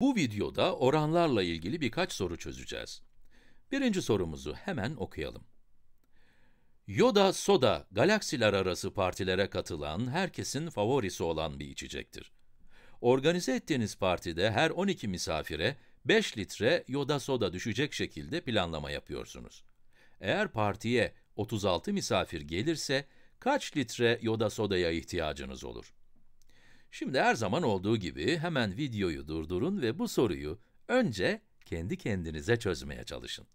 Bu videoda oranlarla ilgili birkaç soru çözeceğiz. Birinci sorumuzu hemen okuyalım. Yoda soda, galaksiler arası partilere katılan, herkesin favorisi olan bir içecektir. Organize ettiğiniz partide her 12 misafire 5 litre yoda soda düşecek şekilde planlama yapıyorsunuz. Eğer partiye 36 misafir gelirse, kaç litre yoda sodaya ihtiyacınız olur? Şimdi her zaman olduğu gibi hemen videoyu durdurun ve bu soruyu önce kendi kendinize çözmeye çalışın.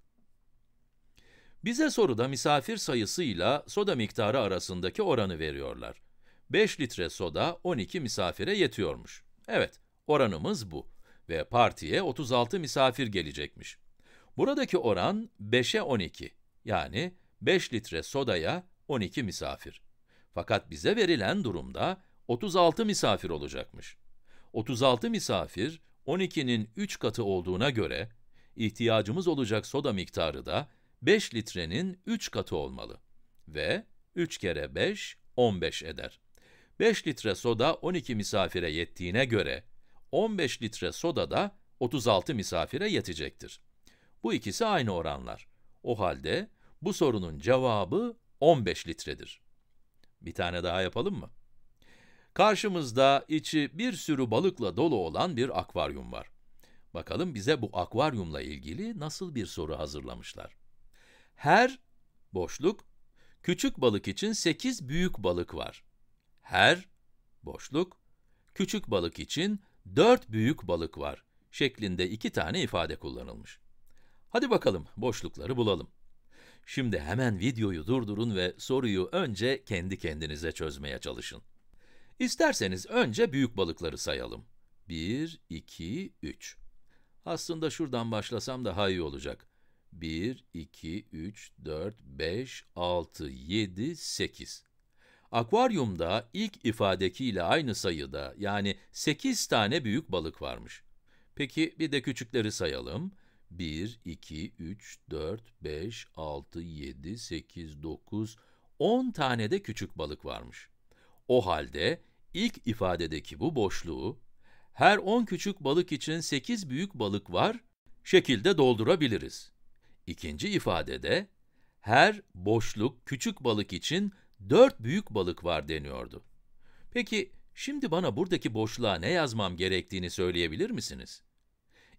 Bize soruda misafir sayısıyla soda miktarı arasındaki oranı veriyorlar. 5 litre soda 12 misafire yetiyormuş. Evet, oranımız bu ve partiye 36 misafir gelecekmiş. Buradaki oran 5'e 12, yani 5 litre sodaya 12 misafir. Fakat bize verilen durumda 36 misafir olacakmış. 36 misafir 12'nin 3 katı olduğuna göre ihtiyacımız olacak soda miktarı da 5 litrenin 3 katı olmalı. Ve 3 kere 5, 15 eder. 5 litre soda 12 misafire yettiğine göre 15 litre soda da 36 misafire yetecektir. Bu ikisi aynı oranlar. O halde bu sorunun cevabı 15 litredir. Bir tane daha yapalım mı? Karşımızda içi bir sürü balıkla dolu olan bir akvaryum var. Bakalım bize bu akvaryumla ilgili nasıl bir soru hazırlamışlar. Her boşluk, küçük balık için 8 büyük balık var. Her boşluk, küçük balık için 4 büyük balık var şeklinde iki tane ifade kullanılmış. Hadi bakalım boşlukları bulalım. Şimdi hemen videoyu durdurun ve soruyu önce kendi kendinize çözmeye çalışın. İsterseniz önce büyük balıkları sayalım. 1, 2, 3. Aslında şuradan başlasam daha iyi olacak. 1, 2, 3, 4, 5, 6, 7, 8. Akvaryumda ilk ifadekiyle aynı sayıda, yani 8 tane büyük balık varmış. Peki bir de küçükleri sayalım. 1, 2, 3, 4, 5, 6, 7, 8, 9, 10 tane de küçük balık varmış. O halde İlk ifadedeki bu boşluğu, her 10 küçük balık için 8 büyük balık var, şekilde doldurabiliriz. İkinci ifadede, her boşluk küçük balık için 4 büyük balık var deniyordu. Peki, şimdi bana buradaki boşluğa ne yazmam gerektiğini söyleyebilir misiniz?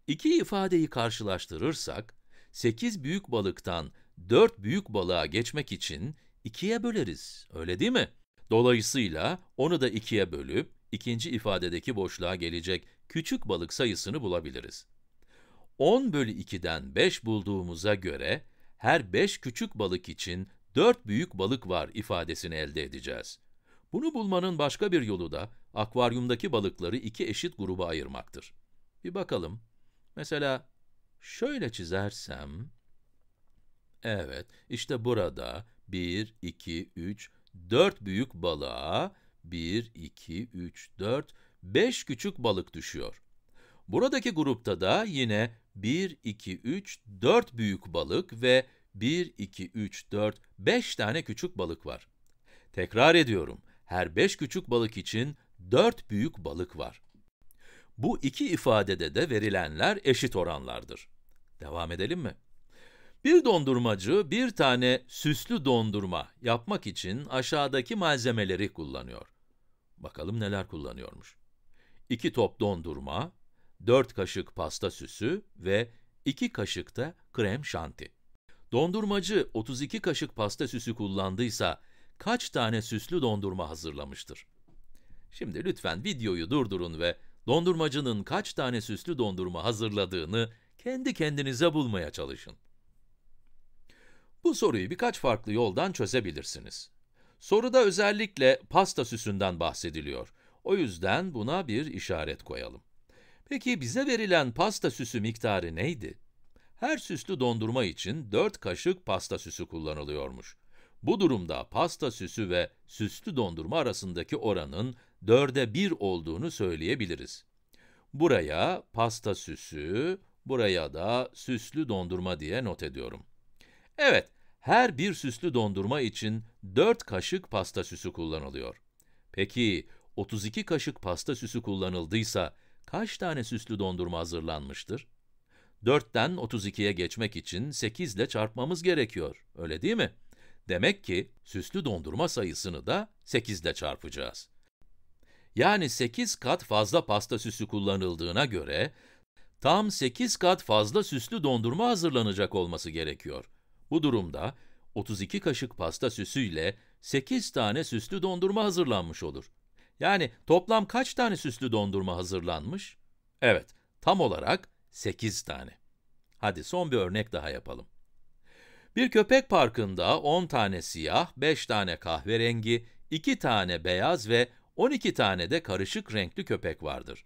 İki ifadeyi karşılaştırırsak, 8 büyük balıktan 4 büyük balığa geçmek için 2'ye böleriz, öyle değil mi? Dolayısıyla onu da ikiye bölüp ikinci ifadedeki boşluğa gelecek küçük balık sayısını bulabiliriz. 10 bölü 2'den 5 bulduğumuza göre her 5 küçük balık için 4 büyük balık var ifadesini elde edeceğiz. Bunu bulmanın başka bir yolu da akvaryumdaki balıkları iki eşit gruba ayırmaktır. Bir bakalım. Mesela şöyle çizersem... Evet, işte burada 1, 2, 3, dört büyük balığa bir iki üç dört beş küçük balık düşüyor. Buradaki grupta da yine bir iki üç dört büyük balık ve bir iki üç dört beş tane küçük balık var. Tekrar ediyorum, her beş küçük balık için dört büyük balık var. Bu iki ifadede de verilenler eşit oranlardır. Devam edelim mi? Bir dondurmacı bir tane süslü dondurma yapmak için aşağıdaki malzemeleri kullanıyor. Bakalım neler kullanıyormuş. 2 top dondurma, 4 kaşık pasta süsü ve 2 kaşık da krem şanti. Dondurmacı 32 kaşık pasta süsü kullandıysa kaç tane süslü dondurma hazırlamıştır? Şimdi lütfen videoyu durdurun ve dondurmacının kaç tane süslü dondurma hazırladığını kendi kendinize bulmaya çalışın. Bu soruyu birkaç farklı yoldan çözebilirsiniz. Soruda özellikle pasta süsünden bahsediliyor. O yüzden buna bir işaret koyalım. Peki bize verilen pasta süsü miktarı neydi? Her süslü dondurma için 4 kaşık pasta süsü kullanılıyormuş. Bu durumda pasta süsü ve süslü dondurma arasındaki oranın 4'e 1 olduğunu söyleyebiliriz. Buraya pasta süsü, buraya da süslü dondurma diye not ediyorum. Evet, her bir süslü dondurma için 4 kaşık pasta süsü kullanılıyor. Peki 32 kaşık pasta süsü kullanıldıysa kaç tane süslü dondurma hazırlanmıştır? 4'ten 32'ye geçmek için 8 ile çarpmamız gerekiyor, öyle değil mi? Demek ki süslü dondurma sayısını da 8 ile çarpacağız. Yani 8 kat fazla pasta süsü kullanıldığına göre, tam 8 kat fazla süslü dondurma hazırlanacak olması gerekiyor. Bu durumda 32 kaşık pasta süsüyle 8 tane süslü dondurma hazırlanmış olur. Yani toplam kaç tane süslü dondurma hazırlanmış? Evet, tam olarak 8 tane. Hadi son bir örnek daha yapalım. Bir köpek parkında 10 tane siyah, 5 tane kahverengi, 2 tane beyaz ve 12 tane de karışık renkli köpek vardır.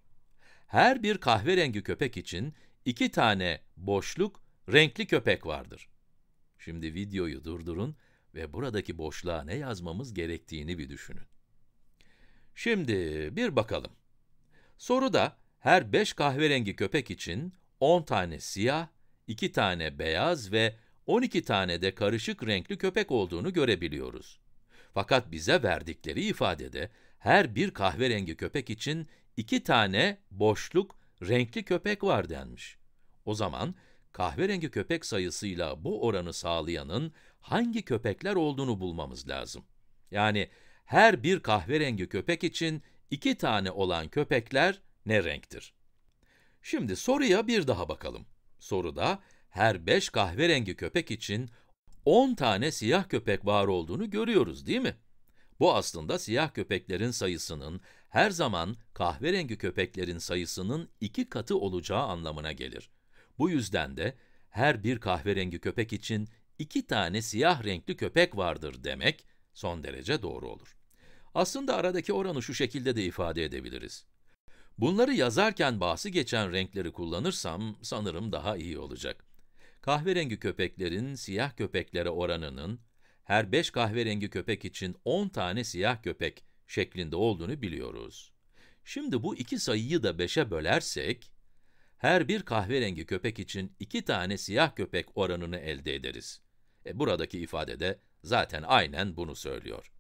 Her bir kahverengi köpek için 2 tane boşluk, renkli köpek vardır. Şimdi videoyu durdurun ve buradaki boşluğa ne yazmamız gerektiğini bir düşünün. Şimdi bir bakalım. Soruda her 5 kahverengi köpek için 10 tane siyah, 2 tane beyaz ve 12 tane de karışık renkli köpek olduğunu görebiliyoruz. Fakat bize verdikleri ifadede her bir kahverengi köpek için 2 tane boşluk renkli köpek var denmiş. O zaman kahverengi köpek sayısıyla bu oranı sağlayanın hangi köpekler olduğunu bulmamız lazım. Yani her bir kahverengi köpek için iki tane olan köpekler ne renktir? Şimdi soruya bir daha bakalım. Soruda her beş kahverengi köpek için 10 tane siyah köpek var olduğunu görüyoruz değil mi? Bu aslında siyah köpeklerin sayısının her zaman kahverengi köpeklerin sayısının iki katı olacağı anlamına gelir. Bu yüzden de her bir kahverengi köpek için iki tane siyah renkli köpek vardır demek son derece doğru olur. Aslında aradaki oranı şu şekilde de ifade edebiliriz. Bunları yazarken bahsi geçen renkleri kullanırsam sanırım daha iyi olacak. Kahverengi köpeklerin siyah köpeklere oranının her 5 kahverengi köpek için 10 tane siyah köpek şeklinde olduğunu biliyoruz. Şimdi bu iki sayıyı da 5'e bölersek her bir kahverengi köpek için iki tane siyah köpek oranını elde ederiz. E, buradaki de zaten aynen bunu söylüyor.